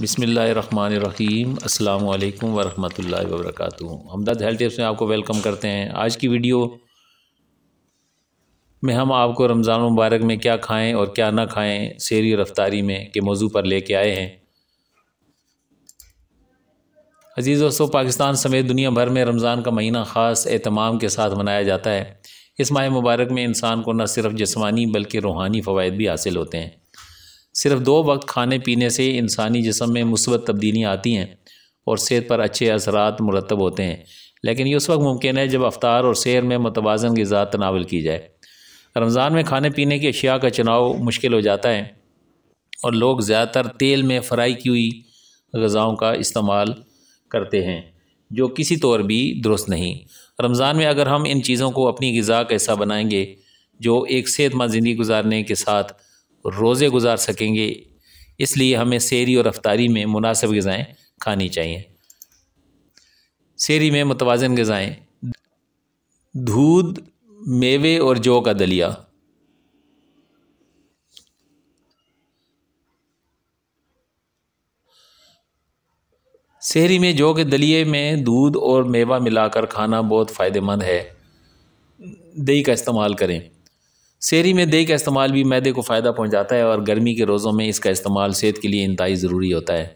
बिसमीम् अल्लाम वरहमल वबरक हमदर्द health tips में आपको वेलकम करते हैं आज की वीडियो में हम आपको रमज़ान मुबारक में क्या खाएं और क्या ना खाएं शेरी रफ्तारी में के मौजू पर लेके आए हैं अजीज़ दोस्तों पाकिस्तान समेत दुनिया भर में रमज़ान का महीना ख़ास एहतमाम के साथ मनाया जाता है इस माह मुबारक में इंसान को न सिर्फ जिसमानी बल्कि रूहानी फ़वाद भी हासिल होते हैं सिर्फ दो वक्त खाने पीने से इंसानी जिसम में मुसबत तब्दीलियाँ आती हैं और सेहत पर अच्छे असरा मुरतब होते हैं लेकिन ये उस वक्त मुमकिन है जब अफ्तार और सैर में मतवाजन गज़ा तनावल की जाए रमज़ान में खाने पीने की अशिया का चुनाव मुश्किल हो जाता है और लोग ज़्यादातर तेल में फ्राई की हुई गज़ाओं का इस्तेमाल करते हैं जो किसी तौर भी दुरुस्त नहीं रमज़ान में अगर हम इन चीज़ों को अपनी गज़ा का हिस्सा बनाएँगे जो एक सेहतमंद ज़िंदगी गुजारने के साथ रोज़े गुजार सकेंगे इसलिए हमें शेरी और रफ्तारी में मुनासिब गज़ाएँ खानी चाहिए शेरी में मुतवाजन गज़ाएँ दूध मेवे और जौ का दलिया शहरी में जौ के दलिए में दूध और मेवा मिलाकर खाना बहुत फ़ायदेमंद है दही का इस्तेमाल करें शेरी में दही का इस्तेमाल भी मैदे को फ़ायदा पहुंचाता है और गर्मी के रोज़ों में इसका इस्तेमाल सेहत के लिए इंतहाई ज़रूरी होता है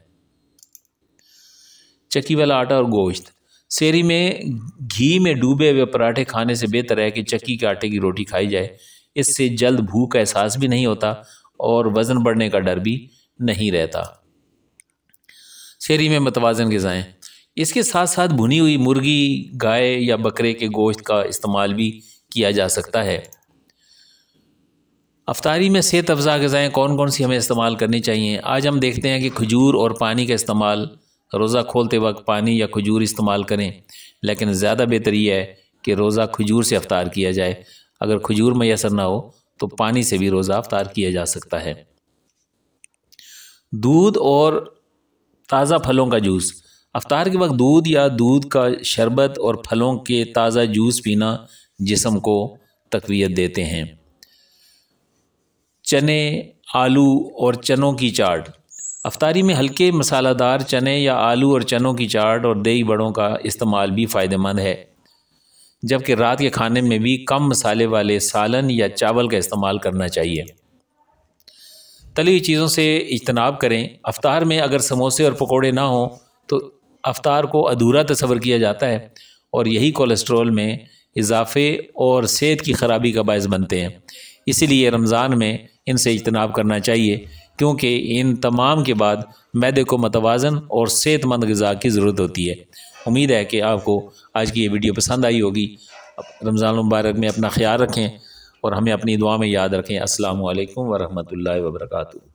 चक्की वाला आटा और गोश्त शेरी में घी में डूबे हुए पराठे खाने से बेहतर है कि चक्की के आटे की रोटी खाई जाए इससे जल्द भूख का एहसास भी नहीं होता और वज़न बढ़ने का डर भी नहीं रहता शेरी में मतवाजन गज़ाएँ इसके साथ साथ भुनी हुई मुर्गी गाय या बकरे के गोश्त का इस्तेमाल भी किया जा सकता है अफ्तारी में सेहत अफजा गज़ाएँ कौन कौन सी हमें इस्तेमाल करनी चाहिए आज हम देखते हैं कि खजूर और पानी का इस्तेमाल रोज़ा खोलते वक्त पानी या खजूर इस्तेमाल करें लेकिन ज़्यादा बेहतर यह है कि रोज़ा खजूर से अफ्तार किया जाए अगर खजूर मैसर ना हो तो पानी से भी रोज़ा अफ्तार किया जा सकता है दूध और ताज़ा फलों का जूस अफ्तार के वक्त दूध या दूध का शरबत और फलों के ताज़ा जूस पीना जिसम को तकवीत देते हैं चने आलू और चनों की चाट अफ्तारी में हल्के मसालादार चने या आलू और चनों की चाट और दही बड़ों का इस्तेमाल भी फ़ायदेमंद है जबकि रात के खाने में भी कम मसाले वाले सालन या चावल का इस्तेमाल करना चाहिए तली हुई चीज़ों से इजतनाब करें अफ्तार में अगर समोसे और पकोड़े ना हों तो अफ्तार को अधूरा तस्वर किया जाता है और यही कोलेस्ट्रॉल में इजाफे और सेहत की ख़राबी का बायस बनते हैं इसीलिए रमज़ान में इनसे इजतनाब करना चाहिए क्योंकि इन तमाम के बाद मैदे को मतवाजन और सेहतमंद गज़ा की ज़रूरत होती है उम्मीद है कि आपको आज की ये वीडियो पसंद आई होगी रमज़ान मुबारक में अपना ख्याल रखें और हमें अपनी दुआ में याद रखें असल वरहमल वर्का